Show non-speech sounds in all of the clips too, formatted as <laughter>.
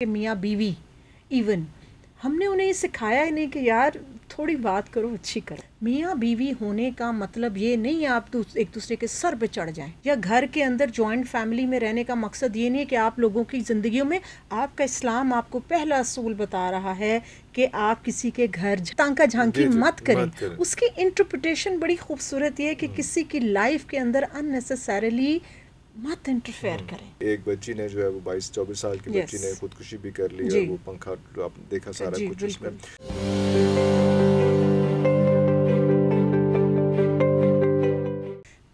कि मियाँ बीवी इवन हमने उन्हें सिखाया ही नहीं कि यार थोड़ी बात करो अच्छी करो मियाँ बीवी होने का मतलब ये नहीं आप एक दूसरे के सर पे चढ़ जाएं या घर के अंदर जॉइंट फैमिली में रहने का मकसद ये नहीं है कि आप लोगों की ज़िंदगियों में आपका इस्लाम आपको पहला असूल बता रहा है कि आप किसी के घर तांका झांकी मत करें उसकी इंटरप्रटेशन बड़ी खूबसूरत ये है कि हम्म। किसी की लाइफ के अंदर अननेसेसरली मत इंटरफेयर हम्म। करें एक बच्ची ने जो है वो बाईस चौबीस साल की yes. बच्ची ने खुदकुशी भी कर ली और वो पंखा देखा सारा कुछ उसमें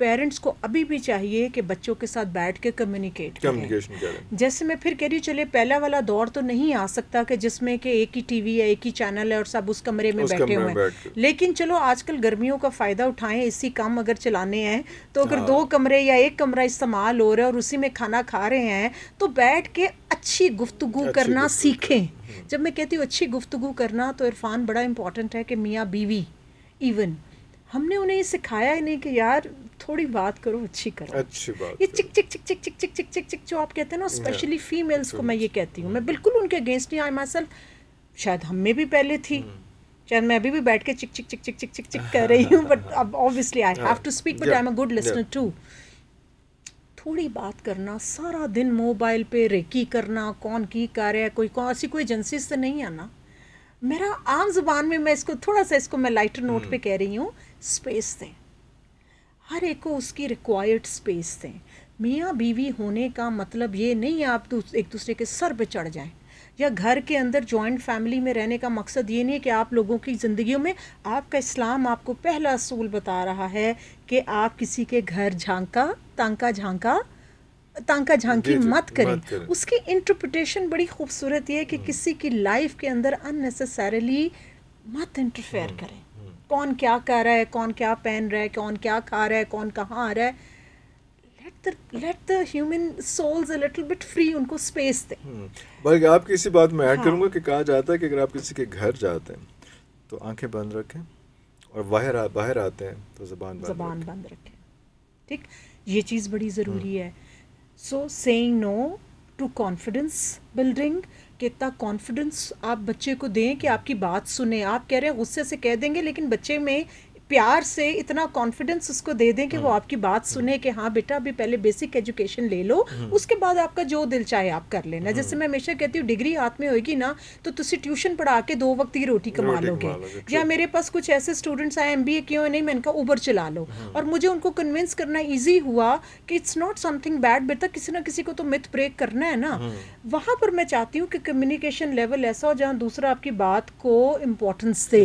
पेरेंट्स को अभी भी चाहिए कि बच्चों के साथ बैठ के कम्युनिकेट करें जैसे मैं फिर कह रही चले पहला वाला दौर तो नहीं आ सकता कि जिसमें कि एक ही टीवी है एक ही चैनल है और सब उस कमरे में उस बैठे हुए हैं लेकिन चलो आजकल गर्मियों का फ़ायदा उठाएं इसी काम अगर चलाने हैं तो अगर हाँ। दो कमरे या एक कमरा इस्तेमाल हो रहा है और उसी में खाना खा रहे हैं तो बैठ के अच्छी गुफ्तगु करना सीखें जब हम्म। मैं कहती हूँ अच्छी गुफ्तगु करना तो इरफान बड़ा इंपॉर्टेंट है कि मियाँ बीवी इवन हमने उन्हें ये सिखाया ही नहीं कि यार थोड़ी बात करो अच्छी करो अच्छी बात ये चिक चिक चिक चिक चिक चिक चिक चिक चिक जो आप कहते हैं ना स्पेशली फीमेल्स को मैं ये कहती हूँ मैं बिल्कुल उनके अगेंस्ट नहीं आई माई शायद हम में भी पहले थी शायद मैं अभी भी बैठ के चिक चिक चिक चिक चिक चिक चिक कर रही हूँ बट अब obviously I have to speak but I am a good listener too थोड़ी बात करना सारा दिन मोबाइल पे रेकी करना कौन की कर रहा है कोई कौन ऐसी कोई एजेंसी से नहीं आना मेरा आम जुबान में मैं इसको थोड़ा सा इसको मैं लाइटर नोट पे कह रही हूँ स्पेस दें हर एक को उसकी रिक्वायर्ड स्पेस दें मियाँ बीवी होने का मतलब ये नहीं आप एक दूसरे के सर पे चढ़ जाएं या घर के अंदर जॉइंट फैमिली में रहने का मकसद ये नहीं है कि आप लोगों की ज़िंदगी में आपका इस्लाम आपको पहला असूल बता रहा है कि आप किसी के घर झांका तांका झांका तांका झांकी मत करें।, उसकी इंटरप्रटेशन बड़ी खूबसूरत ये है कि हम्म। किसी की लाइफ के अंदर अननेसेसरली मत इंटरफेयर हम्म। करें कौन क्या कर रहा है कौन क्या पहन रहा है कौन क्या खा रहा है कौन कहाँ आ रहा है let the human souls a little bit free उनको स्पेस दे हम्म, बल्कि आपकी किसी बात में ऐड हाँ. करूँगा कि कहा जाता है कि अगर आप किसी के घर जाते हैं तो आंखें बंद रखें और बाहर बाहर आते हैं तो जबान बंद जबान बंद रखें ठीक ये चीज़ बड़ी ज़रूरी हम्म। है so saying no to confidence building कितना कॉन्फिडेंस आप बच्चे को दें कि आपकी बात सुने आप कह रहे हैं गुस्से से कह देंगे लेकिन बच्चे में प्यार से इतना कॉन्फिडेंस उसको दे दें कि वो हम्म। आपकी बात हम्म। सुने कि हाँ बेटा अभी पहले बेसिक एजुकेशन ले लो हम्म। उसके बाद आपका जो दिल चाहे आप कर लेना जैसे मैं हमेशा कहती हूँ डिग्री हाथ में होगी ना तो तुम ट्यूशन पढ़ा के दो वक्त की रोटी कमा लोगे या मेरे पास कुछ ऐसे स्टूडेंट्स आए एम बी ए क्यों नहीं मैं इनका उबर चला लो और मुझे उनको कन्विंस करना ईजी हुआ कि इट्स नॉट समथिंग बैड बेटा किसी ना किसी को तो मिथ ब्रेक करना है ना वहाँ पर मैं चाहती हूँ कि कम्युनिकेशन लेवल ऐसा हो जहाँ दूसरा आपकी बात को इम्पोर्टेंस दे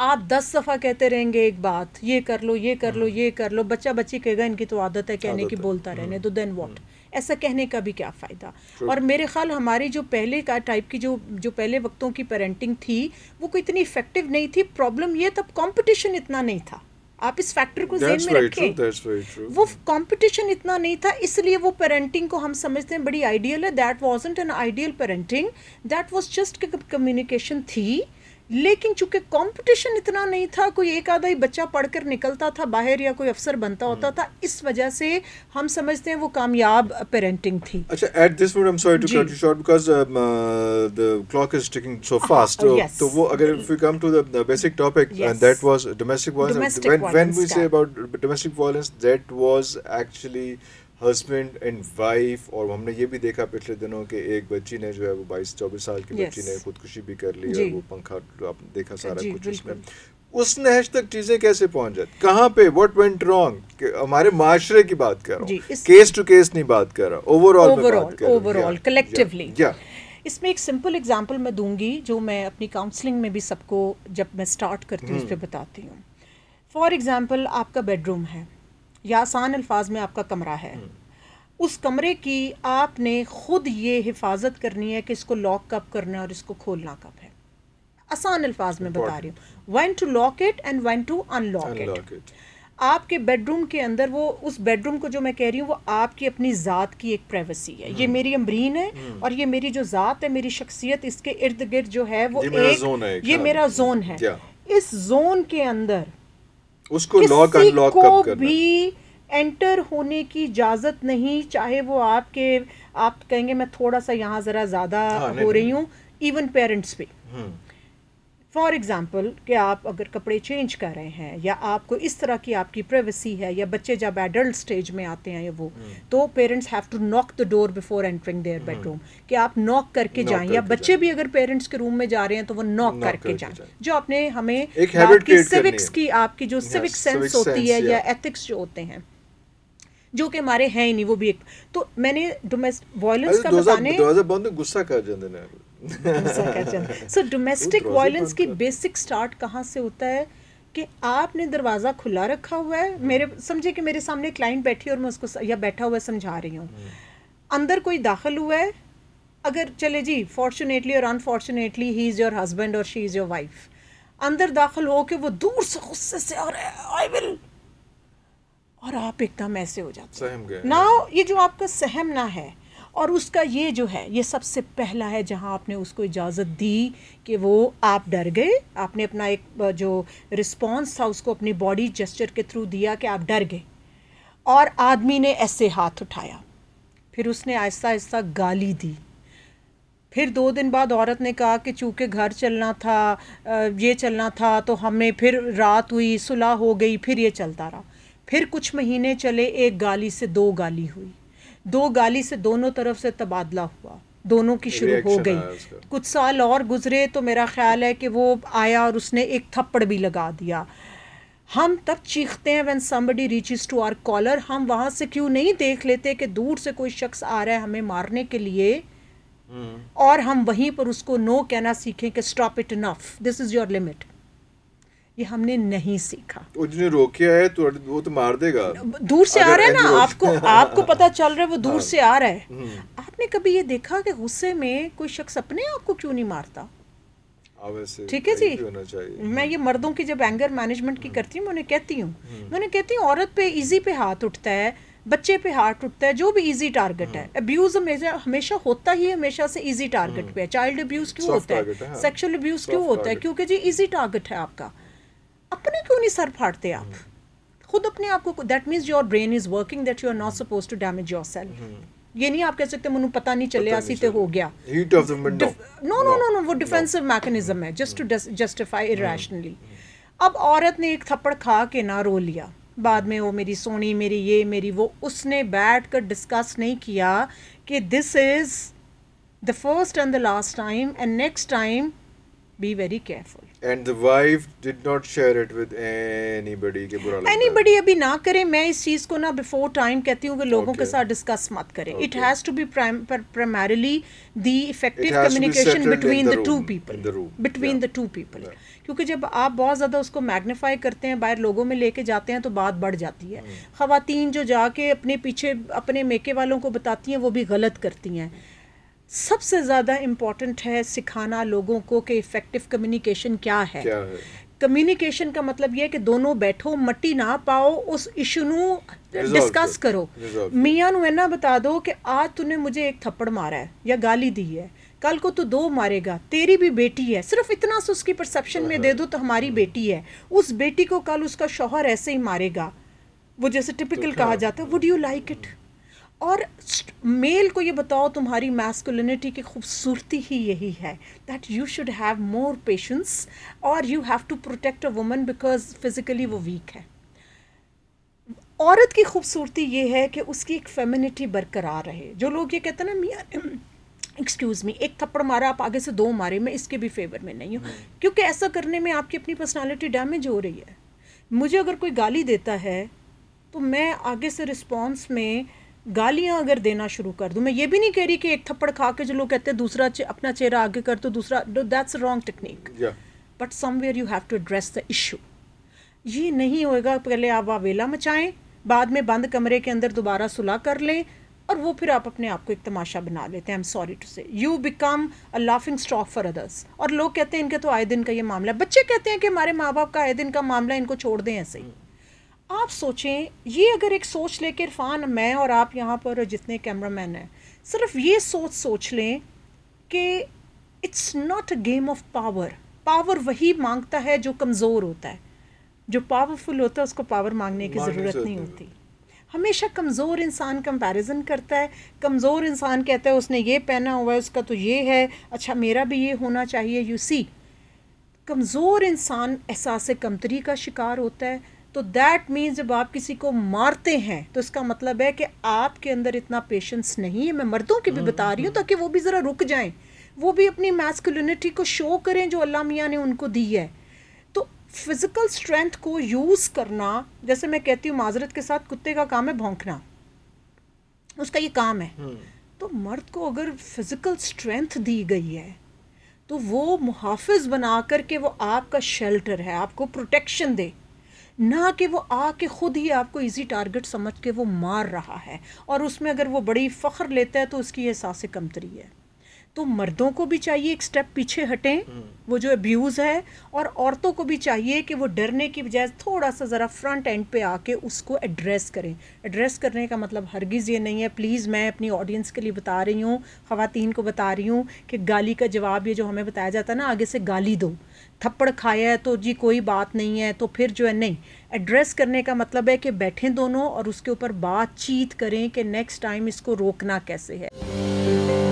आप दस दफ़ा कहते रहेंगे एक बात ये कर लो ये कर लो हाँ। ये कर लो बच्चा बच्ची कहेगा इनकी तो आदत है कहने की बोलता रहने तो देन वॉट ऐसा कहने का भी क्या फ़ायदा और मेरे ख्याल हमारी जो पहले का टाइप की जो जो पहले वक्तों की पेरेंटिंग थी वो कोई इतनी इफेक्टिव नहीं थी प्रॉब्लम ये तब कंपटीशन इतना नहीं था आप इस फैक्टर को जेन में रखें वो कंपटीशन इतना नहीं था इसलिए वो पेरेंटिंग को हम समझते हैं बड़ी आइडियल है that wasn't an ideal parenting that was just communication थी लेकिन चूंकि कंपटीशन इतना नहीं था कोई एक आधा ही बच्चा पढ़कर निकलता था बाहर या कोई अफसर बनता होता हम्म। था इस वजह से हम समझते हैं वो कामयाब पेरेंटिंग थी अच्छा at this I am sorry to cut you short because the clock is ticking so fast तो वो अगर if we come to the basic topic and that was domestic violence when we say about domestic violence that was actually husband and wife और हमने ये भी देखा पिछले दिनों के एक बच्ची ने जो है वो बाईस चौबीस साल की yes. बच्ची ने खुदकुशी भी कर ली और वो पंखा आप देखा सारा कुछ उसमें उस नहज तक चीजें कैसे पहुंच जाती कहाँ पे वट वेंट रॉन्ग हमारे माशरे की बात कर रहा हूँ केस टू केस नहीं बात कर रहा ओवरऑल ओवरऑल कलेक्टिवली इसमें एक सिंपल एग्जांपल मैं दूंगी जो मैं अपनी काउंसलिंग में भी सबको जब मैं स्टार्ट करती हूँ उस पर बताती हूँ फॉर एग्जाम्पल आपका बेडरूम है या आसान अल्फाज में आपका कमरा है हम्म। उस कमरे की आपने ख़ुद ये हिफाजत करनी है कि इसको लॉक कब करना है और इसको खोलना कब है आसान अल्फाज में बता रही हूँ one two lock it and one two unlock it आपके बेडरूम के अंदर वो उस बेडरूम को जो मैं कह रही हूँ वो आपकी अपनी ज़ात की एक प्राइवेसी है ये हम्म। मेरी अमरीन है हम्म। और ये मेरी जो ज़ात है मेरी शख्सियत इसके इर्द गिर्द जो है वो एक, मेरा है, ये मेरा जोन है। हाँ। इस जोन के अंदर उसको लॉक अनलॉक कब करना भी एंटर होने की इजाज़त नहीं चाहे वो आपके आप कहेंगे मैं थोड़ा सा यहाँ ज़रा ज़्यादा हाँ, हो रही हूँ इवन पेरेंट्स पे हम्म। फॉर एग्ज़ाम्पल कि आप अगर कपड़े चेंज कर रहे हैं या आपको इस तरह की आपकी प्राइवेसी है या बच्चे जब एडल्ट स्टेज में आते हैं या वो hmm. तो parents have to knock the door before entering their bedroom कि आप नॉक करके जाएं या बच्चे भी अगर पेरेंट्स के रूम में जा रहे हैं तो वो नॉक करके जाएं जो आपने हमें आपकी सिविक्स की आपकी जो सिविक सेंस होती है या एथिक्स जो होते हैं जो कि हमारे हैं ही नहीं वो भी एक तो मैंने डोमेस्टिक वायलेंस का बताने गुस्सा कर जाते सो डोमेस्टिक वायलेंस की बेसिक स्टार्ट कहाँ से होता है कि आपने दरवाज़ा खुला रखा हुआ है मेरे समझे कि मेरे सामने क्लाइंट बैठी और मैं उसको या बैठा हुआ समझा रही हूँ हम्म। अंदर कोई दाखिल हुआ है अगर चले जी फॉर्चुनेटली और unfortunately he is your husband और शी इज़ योर वाइफ अंदर दाखिल हो के वो दूर से गुस्से से और आई विल और आप एकदम ऐसे हो जाते हैं ना ये जो आपका सहम ना है और उसका ये जो है ये सबसे पहला है जहाँ आपने उसको इजाज़त दी कि वो आप डर गए आपने अपना एक जो रिस्पॉन्स था उसको अपनी बॉडी जेस्चर के थ्रू दिया कि आप डर गए और आदमी ने ऐसे हाथ उठाया फिर उसने आहिस्ता ऐसा गाली दी फिर दो दिन बाद औरत ने कहा कि चूँकि घर चलना था ये चलना था तो हमें फिर रात हुई सुलह हो गई फिर ये चलता रहा फिर कुछ महीने चले एक गाली से दो गाली हुई दो गाली से दोनों तरफ से तबादला हुआ दोनों की शुरू हो गई कुछ साल और गुजरे तो मेरा ख्याल है कि वो आया और उसने एक थप्पड़ भी लगा दिया हम तब चीखते हैं when somebody reaches to our collar हम वहाँ से क्यों नहीं देख लेते कि दूर से कोई शख्स आ रहा है हमें मारने के लिए हम्म। और हम वहीं पर उसको नो कहना सीखें कि stop it enough this is your limit ये हमने नहीं सीखा वो जिन्हें रोकिया है तो वो तो मार देगा दूर से आ रहा है ना आपको आपको <laughs> पता चल रहा है वो दूर हाँ। से आ रहा है हम्म। आपने कभी ये देखा कि गुस्से में कोई शख्स अपने आप को क्यों नहीं मारता हाँ, ठीक है जी मैं हम्म। ये मर्दों की जब एंगर मैनेजमेंट की हम्म। करती हूँ उन्हें कहती हूँ मैं उन्हें कहती हूँ औरत पे इजी पे हाथ उठता है बच्चे पे हाथ उठता है जो भी इजी टारगेट है अब्यूज हमेशा होता ही हमेशा से इजी टारगेट पे है चाइल्ड अब्यूज हाँ। क्यों होता है सेक्सुअल अब्यूज क्यों होता है क्योंकि जी इजी टारगेट है आपका अपने क्यों नहीं सर फाड़ते आप खुद अपने आप को that means your brain is working that you are not suppose to damage yourself ये नहीं आप कह सकते मैं पता नहीं चले असी तो हो गया नो नो नो नो वो डिफेंसिव मैकेनिज्म है जस्ट टू जस्टिफाई इरेशनली अब औरत ने एक थप्पड़ खा के ना रो लिया बाद में वो मेरी सोनी मेरी ये मेरी वो उसने बैठ कर डिस्कस नहीं किया कि this is the first and the last time and next time be very careful and the wife did not share it with anybody के बुरा लगता एनीबॉडी अभी ना करे मैं इस चीज को ना बिफोर टाइम कहती हूँ कि लोगों okay. के साथ डिस्कस मत करें it has to be primarily the effective communication between the two people between the two people क्योंकि जब आप बहुत ज़्यादा उसको मैग्नीफाई करते हैं बाहर लोगों में लेके जाते हैं तो बात बढ़ जाती है hmm। ख़वातीन जो जाके अपने पीछे अपने मेके वालों को बताती हैं वो भी गलत करती हैं सबसे ज़्यादा इम्पॉर्टेंट है सिखाना लोगों को कि इफ़ेक्टिव कम्युनिकेशन क्या है क्या है कम्युनिकेशन का मतलब यह है कि दोनों बैठो मट्टी ना पाओ उस इशू ਨੂੰ डिस्कस करो ਮੀਆਂ ਨੂੰ बता दो कि आज तूने मुझे एक थप्पड़ मारा है या गाली दी है कल को तो दो मारेगा तेरी भी बेटी है सिर्फ इतना से उसकी परसेप्शन में दे दो तो हमारी हम्म। बेटी है उस बेटी को कल उसका शौहर ऐसे ही मारेगा वो जैसे टिपिकल तो कहा जाता है वुड यू लाइक इट और मेल को ये बताओ तुम्हारी मैस्कुलिनिटी की खूबसूरती ही यही है that you should have more patience और you have to protect a woman because physically वो वीक है औरत की खूबसूरती ये है कि उसकी एक फेमिनिटी बरकरार रहे जो लोग ये कहते हैं ना मियाँ एक्सक्यूज़ मी एक थप्पड़ मारा आप आगे से दो मारे मैं इसके भी फेवर में नहीं हूँ हम्म। क्योंकि ऐसा करने में आपकी अपनी पर्सनालिटी डैमेज हो रही है मुझे अगर कोई गाली देता है तो मैं आगे से रिस्पॉन्स में गालियाँ अगर देना शुरू कर दूं मैं ये भी नहीं कह रही कि एक थप्पड़ खा के जो लोग कहते हैं दूसरा चे, अपना चेहरा आगे कर तो दूसरा that's wrong technique but somewhere you have to address the issue ये नहीं होएगा पहले आप वावेला मचाएं बाद में बंद कमरे के अंदर दोबारा सुलह कर लें और वो फिर आप अपने आप को एक तमाशा बना लेते हैं I am sorry to say you become a laughing stock for others और लोग कहते हैं इनके तो आए दिन का ये मामला है बच्चे कहते हैं कि हमारे माँ बाप का आए दिन का मामला इनको छोड़ दें ऐसे ही आप सोचें ये अगर एक सोच लें कि इरफान मैं और आप यहाँ पर जितने कैमरा मैन हैं सिर्फ ये सोच सोच लें कि it's not a game of power power वही मांगता है जो कमज़ोर होता है जो पावरफुल होता है उसको पावर मांगने की ज़रूरत नहीं होती हमेशा कमज़ोर इंसान कंपैरिजन करता है कमज़ोर इंसान कहता है उसने ये पहना हुआ है उसका तो ये है अच्छा मेरा भी ये होना चाहिए यू सी कमज़ोर इंसान एहसास कमतरी का शिकार होता है तो दैट मीन्स जब आप किसी को मारते हैं तो इसका मतलब है कि आपके अंदर इतना पेशेंस नहीं है मैं मर्दों की भी हम्म, बता रही हूँ हम्म। ताकि वो भी ज़रा रुक जाएं वो भी अपनी मैस्कुलिनिटी को शो करें जो अल्लाह मियाँ ने उनको दी है तो फिज़िकल स्ट्रेंथ को यूज़ करना जैसे मैं कहती हूँ माजरत के साथ कुत्ते का काम है भोंकना उसका ये काम है हम्म। तो मर्द को अगर फिज़िकल स्ट्रेंथ दी गई है तो वो मुहाफ़ बना कर के वो आपका शेल्टर है आपको प्रोटेक्शन दे ना कि वो आके ख़ुद ही आपको इजी टारगेट समझ के वो मार रहा है और उसमें अगर वो बड़ी फ़ख्र लेता है तो उसकी एहसास कमतरी है तो मर्दों को भी चाहिए एक स्टेप पीछे हटें हम्म। वो जो अब्यूज़ है और औरतों को भी चाहिए कि वो डरने की बजाय थोड़ा सा ज़रा फ्रंट एंड पे आके उसको एड्रेस करें एड्रेस करने का मतलब हरगिज़ ये नहीं है प्लीज़ मैं अपनी ऑडियंस के लिए बता रही हूँ ख़वातीन को बता रही हूँ कि गाली का जवाब ये जो हमें बताया जाता है ना आगे से गाली दो थप्पड़ खाया है तो जी कोई बात नहीं है तो फिर जो है नहीं एड्रेस करने का मतलब है कि बैठें दोनों और उसके ऊपर बातचीत करें कि नेक्स्ट टाइम इसको रोकना कैसे है